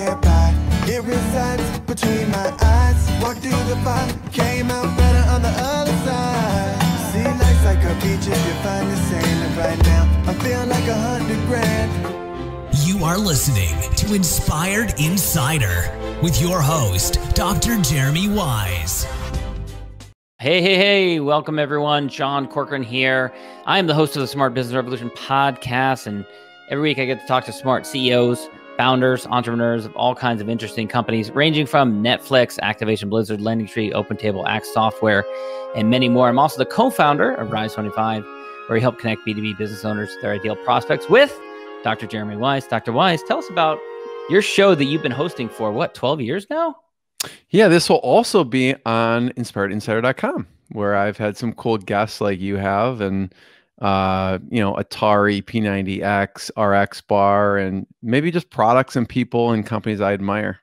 It resides between my eyes. Walked through the fire, came out better on the other side. See, life's like a beach if you find the right now. I feel like a hundred grand. You are listening to Inspired Insider with your host, Dr. Jeremy Wise. Hey, hey, hey, welcome everyone. John Corcoran here. I am the host of the Smart Business Revolution podcast, and every week I get to talk to smart CEOs founders, entrepreneurs of all kinds of interesting companies, ranging from Netflix, Activation Blizzard, LendingTree, OpenTable, Axe Software, and many more. I'm also the co founder of Rise 25, where we help connect B2B business owners to their ideal prospects with Dr. Jeremy Weiss. Dr. Weiss, tell us about your show that you've been hosting for what, 12 years now? Yeah, this will also be on inspiredinsider.com, where I've had some cool guests like you have and uh, you know, Atari P90X, RX bar, and maybe just products and people and companies I admire.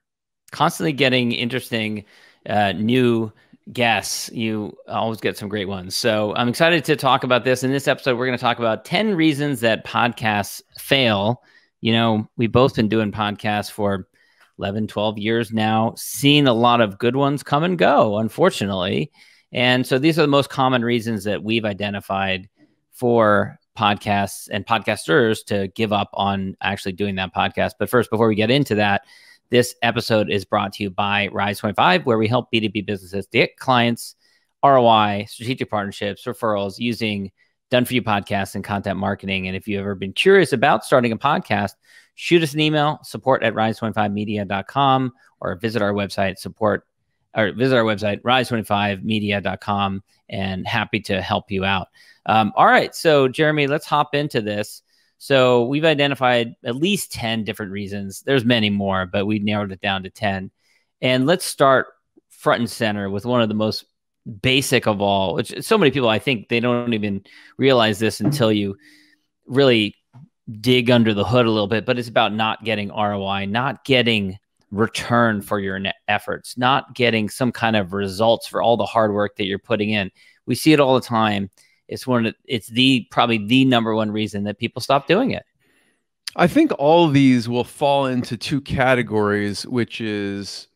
Constantly getting interesting uh, new guests. You always get some great ones. So I'm excited to talk about this. In this episode, we're going to talk about 10 reasons that podcasts fail. You know, we've both been doing podcasts for 11, 12 years now, seeing a lot of good ones come and go, unfortunately. And so these are the most common reasons that we've identified for podcasts and podcasters to give up on actually doing that podcast. But first, before we get into that, this episode is brought to you by Rise 25, where we help B2B businesses get clients, ROI, strategic partnerships, referrals using done for you podcasts and content marketing. And if you've ever been curious about starting a podcast, shoot us an email support at rise25media.com or visit our website support or visit our website, rise25media.com, and happy to help you out. Um, all right. So, Jeremy, let's hop into this. So, we've identified at least 10 different reasons. There's many more, but we narrowed it down to 10. And let's start front and center with one of the most basic of all, which so many people, I think they don't even realize this until you really dig under the hood a little bit, but it's about not getting ROI, not getting return for your efforts, not getting some kind of results for all the hard work that you're putting in. We see it all the time. It's one of, it's the probably the number one reason that people stop doing it. I think all these will fall into two categories, which is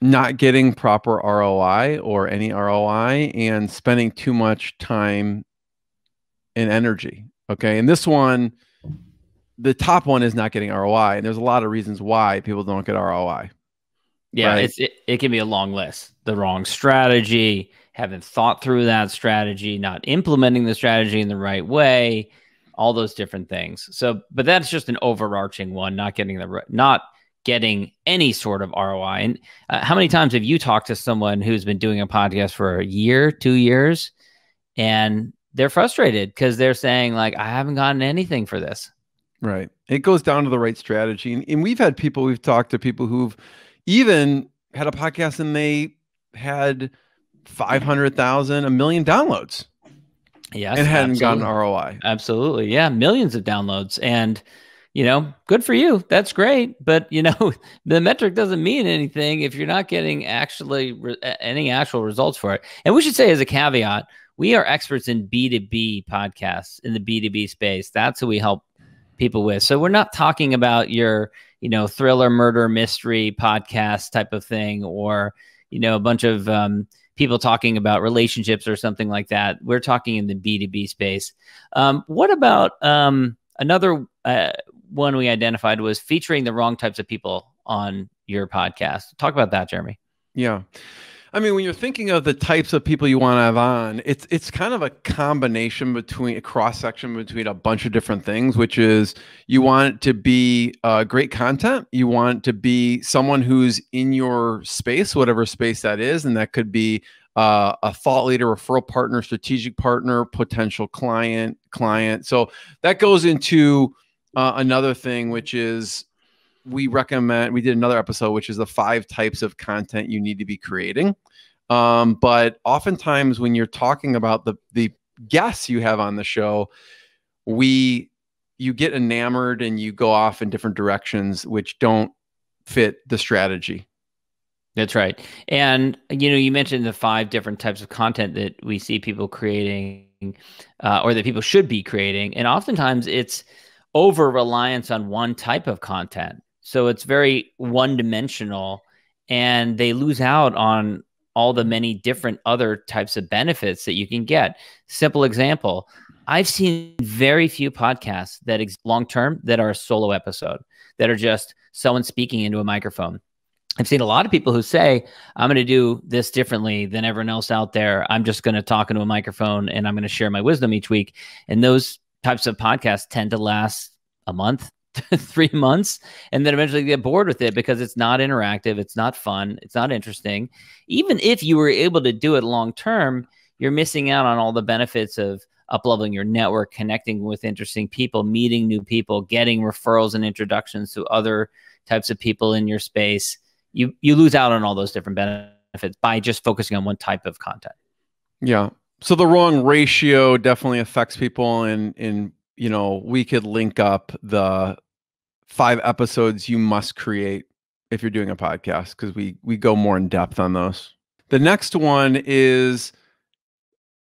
not getting proper ROI or any ROI and spending too much time and energy. Okay. And this one, the top one is not getting ROI, and there's a lot of reasons why people don't get ROI. Yeah, right? it, it can be a long list. The wrong strategy, haven't thought through that strategy, not implementing the strategy in the right way, all those different things. So, but that's just an overarching one, not getting the not getting any sort of ROI. And uh, how many times have you talked to someone who's been doing a podcast for a year, two years, and they're frustrated because they're saying like, I haven't gotten anything for this. Right. It goes down to the right strategy. And, and we've had people, we've talked to people who've even had a podcast and they had 500,000, a million downloads. Yes. And hadn't absolutely. gotten ROI. Absolutely. Yeah. Millions of downloads. And, you know, good for you. That's great. But, you know, the metric doesn't mean anything if you're not getting actually any actual results for it. And we should say, as a caveat, we are experts in B2B podcasts in the B2B space. That's who we help people with. So we're not talking about your, you know, thriller, murder, mystery podcast type of thing, or you know, a bunch of um, people talking about relationships or something like that. We're talking in the B two B space. Um, what about um, another uh, one we identified was featuring the wrong types of people on your podcast? Talk about that, Jeremy. Yeah. I mean, when you're thinking of the types of people you want to have on, it's it's kind of a combination between a cross section between a bunch of different things, which is you want to be uh, great content, you want to be someone who's in your space, whatever space that is, and that could be uh, a thought leader, referral partner, strategic partner, potential client, client. So that goes into uh, another thing, which is we recommend we did another episode which is the five types of content you need to be creating um, but oftentimes when you're talking about the the guests you have on the show we you get enamored and you go off in different directions which don't fit the strategy that's right and you know you mentioned the five different types of content that we see people creating uh, or that people should be creating and oftentimes it's over reliance on one type of content so it's very one dimensional and they lose out on all the many different other types of benefits that you can get. Simple example I've seen very few podcasts that long term that are a solo episode, that are just someone speaking into a microphone. I've seen a lot of people who say, I'm going to do this differently than everyone else out there. I'm just going to talk into a microphone and I'm going to share my wisdom each week. And those types of podcasts tend to last a month, three months and then eventually get bored with it because it's not interactive, it's not fun, it's not interesting. Even if you were able to do it long term, you're missing out on all the benefits of upleveling your network, connecting with interesting people, meeting new people, getting referrals and introductions to other types of people in your space. You you lose out on all those different benefits by just focusing on one type of content. Yeah. So the wrong ratio definitely affects people in in you know, we could link up the five episodes you must create if you're doing a podcast because we we go more in depth on those. The next one is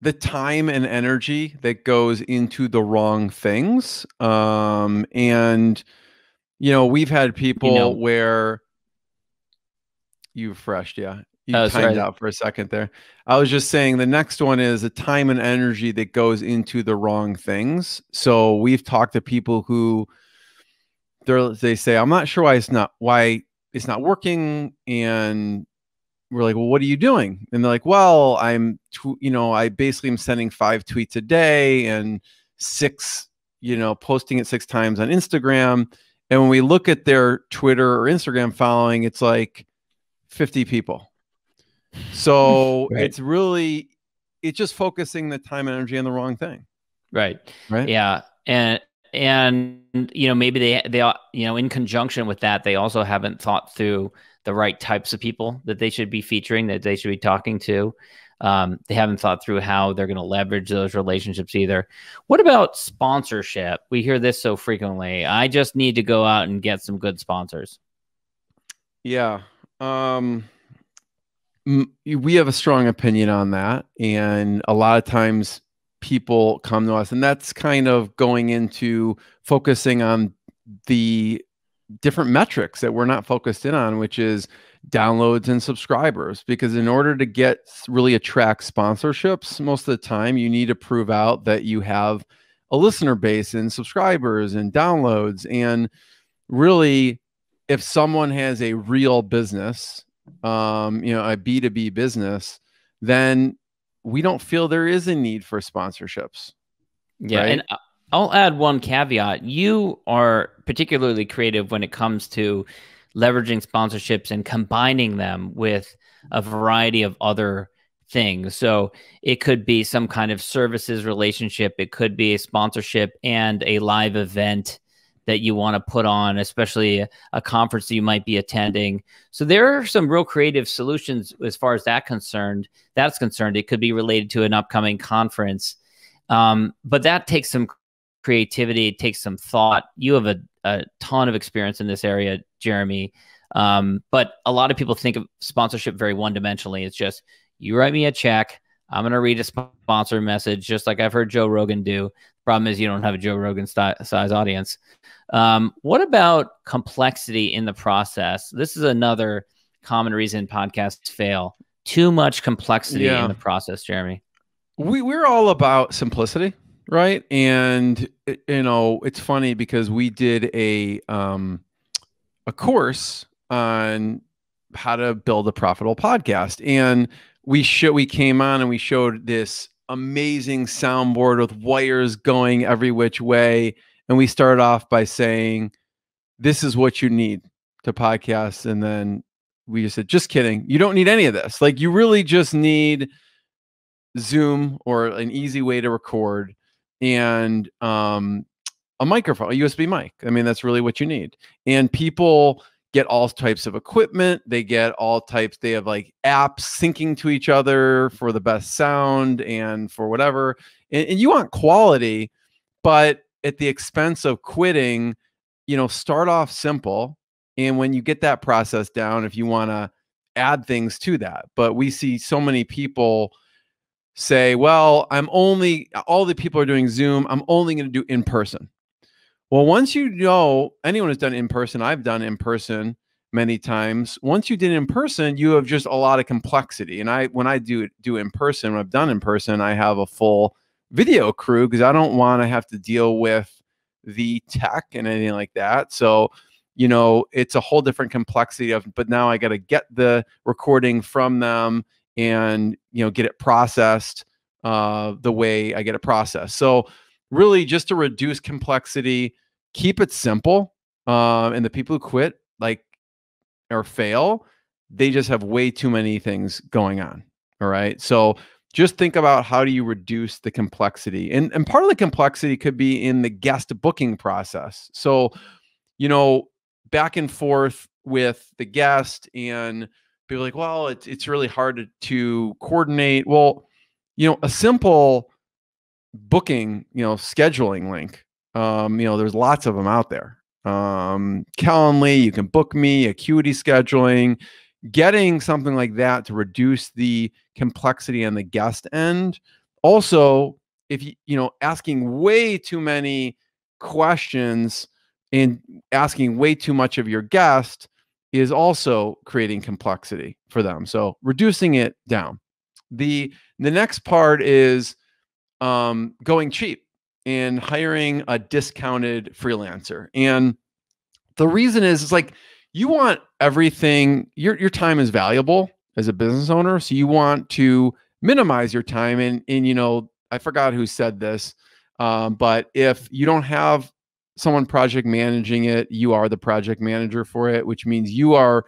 the time and energy that goes into the wrong things. Um, and you know, we've had people you know. where you refreshed, yeah. You oh, timed out for a second there. I was just saying the next one is the time and energy that goes into the wrong things. So we've talked to people who they say, I'm not sure why it's not why it's not working. And we're like, well, what are you doing? And they're like, well, I'm, you know, I basically am sending five tweets a day and six, you know, posting it six times on Instagram. And when we look at their Twitter or Instagram following, it's like 50 people so right. it's really it's just focusing the time and energy on the wrong thing. Right. Right. Yeah. And and you know maybe they they you know in conjunction with that they also haven't thought through the right types of people that they should be featuring that they should be talking to. Um, they haven't thought through how they're going to leverage those relationships either. What about sponsorship? We hear this so frequently. I just need to go out and get some good sponsors. Yeah. Um, we have a strong opinion on that and a lot of times people come to us and that's kind of going into focusing on the different metrics that we're not focused in on which is downloads and subscribers because in order to get really attract sponsorships most of the time you need to prove out that you have a listener base and subscribers and downloads and really if someone has a real business um, you know, a B2B business, then we don't feel there is a need for sponsorships. Yeah. Right? And I'll add one caveat. You are particularly creative when it comes to leveraging sponsorships and combining them with a variety of other things. So it could be some kind of services relationship, it could be a sponsorship and a live event that you want to put on, especially a, a conference that you might be attending. So there are some real creative solutions as far as that concerned. That's concerned. It could be related to an upcoming conference, um, but that takes some creativity. It takes some thought. You have a, a ton of experience in this area, Jeremy. Um, but a lot of people think of sponsorship very one dimensionally. It's just you write me a check I'm going to read a sponsor message, just like I've heard Joe Rogan do. Problem is, you don't have a Joe Rogan st- size audience. Um, what about complexity in the process? This is another common reason podcasts fail. Too much complexity yeah. in the process, Jeremy. We, we're all about simplicity, right? And, you know, it's funny because we did a, um, a course on how to build a profitable podcast. And we show we came on and we showed this amazing soundboard with wires going every which way. And we started off by saying, This is what you need to podcast. And then we just said, Just kidding. You don't need any of this. Like, you really just need Zoom or an easy way to record and um, a microphone, a USB mic. I mean, that's really what you need. And people, get all types of equipment. They get all types. They have like apps syncing to each other for the best sound and for whatever. And, and you want quality, but at the expense of quitting, you know, start off simple. And when you get that process down, if you want to add things to that, but we see so many people say, well, I'm only, all the people are doing Zoom. I'm only going to do in person. Well, once you know anyone has done in person, I've done in person many times. Once you did in person, you have just a lot of complexity. And I when I do do in person, when I've done in person, I have a full video crew because I don't want to have to deal with the tech and anything like that. So, you know, it's a whole different complexity of but now I got to get the recording from them and, you know, get it processed uh the way I get it processed. So, really just to reduce complexity, keep it simple. Um, and the people who quit, like, or fail, they just have way too many things going on. All right. So just think about how do you reduce the complexity. And, and part of the complexity could be in the guest booking process. So, you know, back and forth with the guest and people like, well, it's, it's really hard to, to coordinate. Well, you know, a simple booking, you know, scheduling link. Um, you know, there's lots of them out there. Um, Calendly, you can book me, acuity scheduling, getting something like that to reduce the complexity on the guest end. Also, if you, you know, asking way too many questions and asking way too much of your guest is also creating complexity for them. So reducing it down. The the next part is um, going cheap and hiring a discounted freelancer. And the reason is, it's like you want everything. Your your time is valuable as a business owner, so you want to minimize your time. And and you know, I forgot who said this, um, but if you don't have someone project managing it, you are the project manager for it, which means you are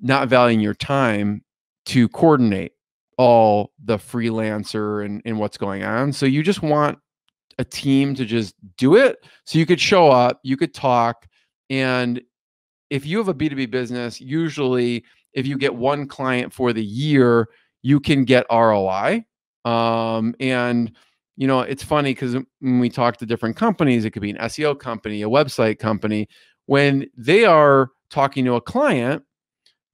not valuing your time to coordinate all the freelancer and, and what's going on. So you just want a team to just do it. So you could show up, you could talk. And if you have a B2B business, usually if you get one client for the year, you can get ROI. Um, and you know, it's funny because when we talk to different companies, it could be an SEO company, a website company, when they are talking to a client,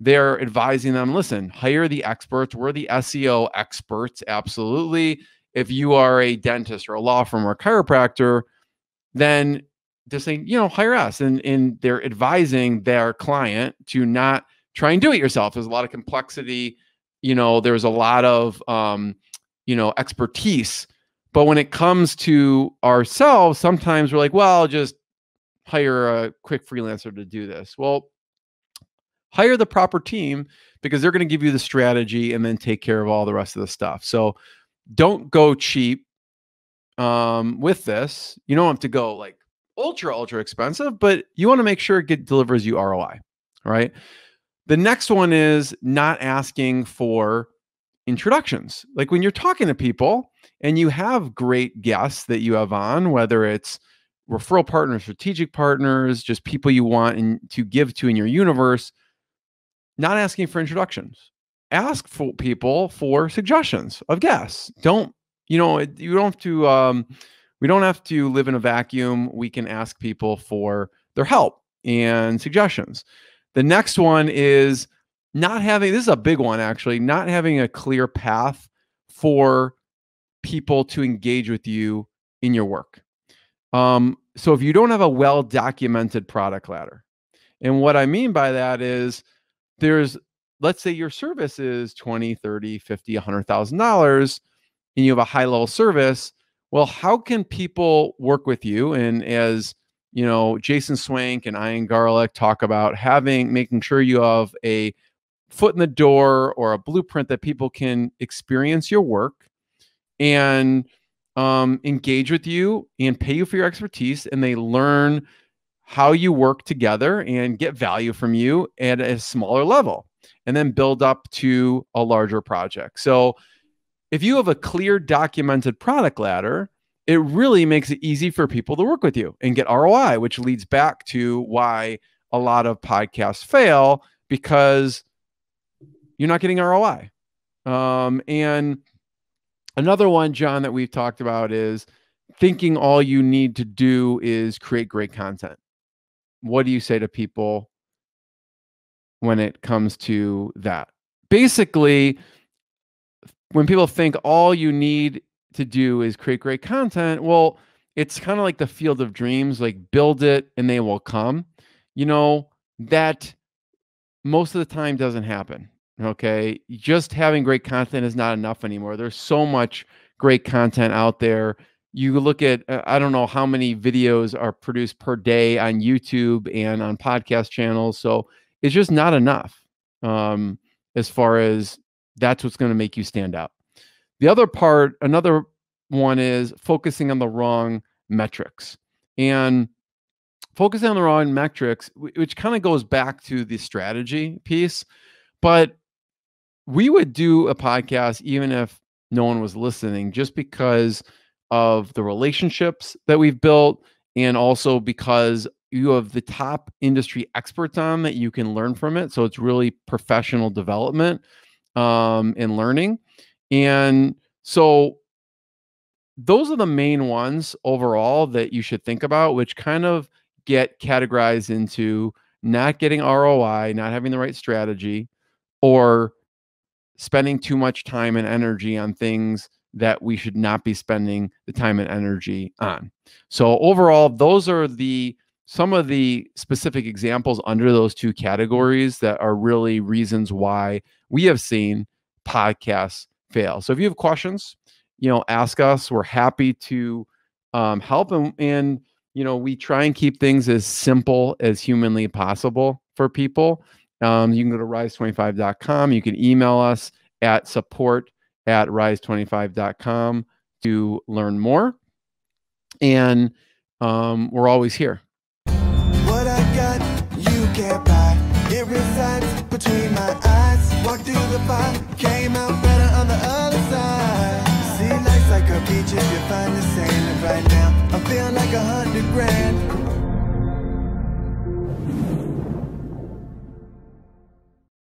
they're advising them listen, hire the experts. We're the SEO experts. Absolutely. If you are a dentist or a law firm or a chiropractor, then they're saying, you know, hire us. And, and they're advising their client to not try and do it yourself. There's a lot of complexity. You know, there's a lot of, um, you know, expertise. But when it comes to ourselves, sometimes we're like, well, I'll just hire a quick freelancer to do this. Well, hire the proper team because they're going to give you the strategy and then take care of all the rest of the stuff. So don't go cheap um, with this. You don't have to go like ultra, ultra expensive, but you want to make sure it get, delivers you ROI. Right. The next one is not asking for introductions. Like when you're talking to people and you have great guests that you have on, whether it's referral partners, strategic partners, just people you want in, to give to in your universe, not asking for introductions. Ask for people for suggestions of guests. Don't you know? You don't have to. Um, we don't have to live in a vacuum. We can ask people for their help and suggestions. The next one is not having. This is a big one actually. Not having a clear path for people to engage with you in your work. Um, so if you don't have a well documented product ladder, and what I mean by that is there's let's say your service is 20 30 50 100000 dollars and you have a high level service well how can people work with you and as you know jason swank and ian garlic talk about having making sure you have a foot in the door or a blueprint that people can experience your work and um, engage with you and pay you for your expertise and they learn how you work together and get value from you at a smaller level and then build up to a larger project. So if you have a clear documented product ladder, it really makes it easy for people to work with you and get ROI, which leads back to why a lot of podcasts fail because you're not getting ROI. Um, and another one, John, that we've talked about is thinking all you need to do is create great content what do you say to people when it comes to that? Basically, when people think all you need to do is create great content, well, it's kind of like the field of dreams, like build it and they will come. You know, that most of the time doesn't happen. Okay. Just having great content is not enough anymore. There's so much great content out there you look at uh, i don't know how many videos are produced per day on youtube and on podcast channels so it's just not enough um, as far as that's what's going to make you stand out the other part another one is focusing on the wrong metrics and focusing on the wrong metrics which kind of goes back to the strategy piece but we would do a podcast even if no one was listening just because of the relationships that we've built and also because you have the top industry experts on that you can learn from it. So it's really professional development um, and learning. And so those are the main ones overall that you should think about, which kind of get categorized into not getting ROI, not having the right strategy, or spending too much time and energy on things that we should not be spending the time and energy on. So overall, those are the some of the specific examples under those two categories that are really reasons why we have seen podcasts fail. So if you have questions, you know, ask us. We're happy to um, help and, and you know we try and keep things as simple as humanly possible for people. Um, you can go to rise25.com. You can email us at support at rise25.com to learn more. And um, we're always here. What I got, you can't buy. It resides between my eyes. Walked through the fire, came out better on the other side. See, life's like a beach if you find the right now. I like a hundred grand.